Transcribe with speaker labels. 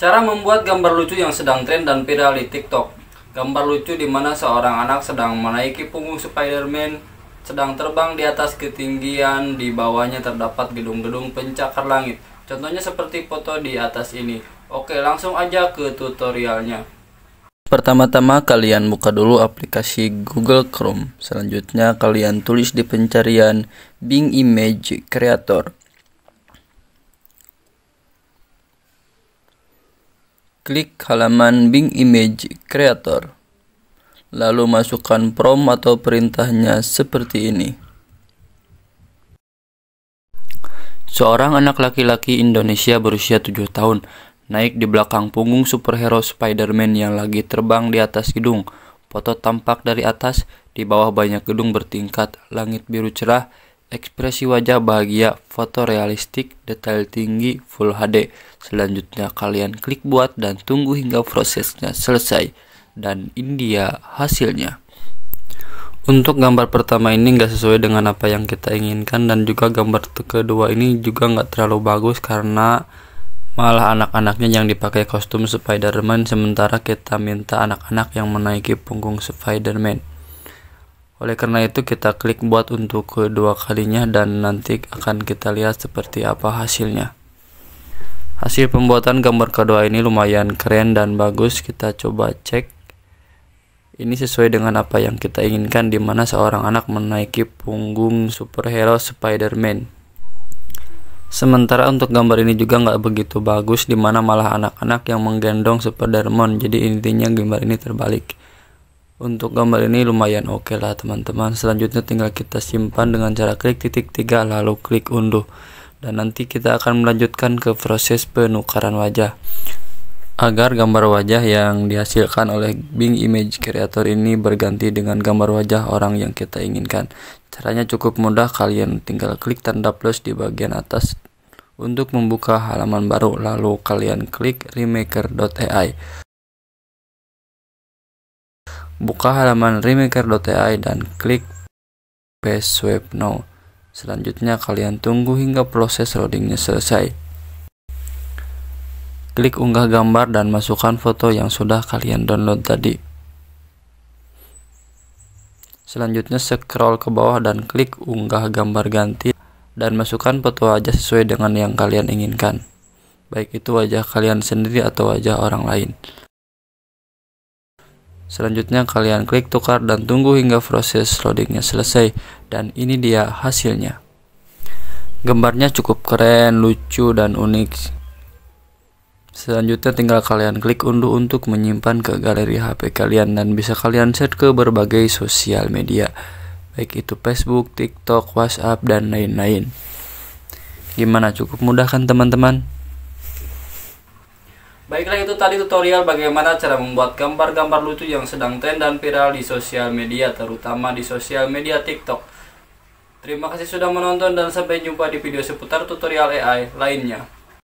Speaker 1: Cara membuat gambar lucu yang sedang tren dan viral di TikTok. Gambar lucu di mana seorang anak sedang menaiki punggung Spider-Man sedang terbang di atas ketinggian, di bawahnya terdapat gedung-gedung pencakar langit. Contohnya seperti foto di atas ini. Oke, langsung aja ke tutorialnya. Pertama-tama kalian buka dulu aplikasi Google Chrome. Selanjutnya kalian tulis di pencarian Bing Image Creator. Klik halaman Bing Image Creator. Lalu masukkan prompt atau perintahnya seperti ini. Seorang anak laki-laki Indonesia berusia 7 tahun naik di belakang punggung superhero Spider-Man yang lagi terbang di atas gedung. Foto tampak dari atas, di bawah banyak gedung bertingkat, langit biru cerah, ekspresi wajah bahagia, foto realistik, detail tinggi, full HD. Selanjutnya kalian klik buat dan tunggu hingga prosesnya selesai. Dan ini dia hasilnya. Untuk gambar pertama ini nggak sesuai dengan apa yang kita inginkan dan juga gambar kedua ini juga nggak terlalu bagus karena malah anak-anaknya yang dipakai kostum Spider-Man sementara kita minta anak-anak yang menaiki punggung Spider-Man. Oleh karena itu kita klik buat untuk kedua kalinya dan nanti akan kita lihat seperti apa hasilnya. Hasil pembuatan gambar kedua ini lumayan keren dan bagus. Kita coba cek. Ini sesuai dengan apa yang kita inginkan di mana seorang anak menaiki punggung superhero Spider-Man. Sementara untuk gambar ini juga nggak begitu bagus di mana malah anak-anak yang menggendong Spider-Man. jadi intinya gambar ini terbalik untuk gambar ini lumayan oke okay lah teman-teman selanjutnya tinggal kita simpan dengan cara klik titik tiga lalu klik unduh dan nanti kita akan melanjutkan ke proses penukaran wajah agar gambar wajah yang dihasilkan oleh Bing Image Creator ini berganti dengan gambar wajah orang yang kita inginkan caranya cukup mudah kalian tinggal klik tanda plus di bagian atas untuk membuka halaman baru lalu kalian klik remaker.ai Buka halaman remaker.ai dan klik Paste Web Now. Selanjutnya kalian tunggu hingga proses loadingnya selesai. Klik unggah gambar dan masukkan foto yang sudah kalian download tadi. Selanjutnya scroll ke bawah dan klik unggah gambar ganti dan masukkan foto aja sesuai dengan yang kalian inginkan. Baik itu wajah kalian sendiri atau wajah orang lain. Selanjutnya kalian klik tukar dan tunggu hingga proses loadingnya selesai dan ini dia hasilnya. Gambarnya cukup keren, lucu dan unik. Selanjutnya tinggal kalian klik unduh untuk menyimpan ke galeri HP kalian dan bisa kalian share ke berbagai sosial media baik itu Facebook, TikTok, WhatsApp dan lain-lain. Gimana cukup mudah kan teman-teman? Baiklah itu tadi tutorial bagaimana cara membuat gambar-gambar lucu yang sedang tren dan viral di sosial media terutama di sosial media TikTok. Terima kasih sudah menonton dan sampai jumpa di video seputar tutorial AI lainnya.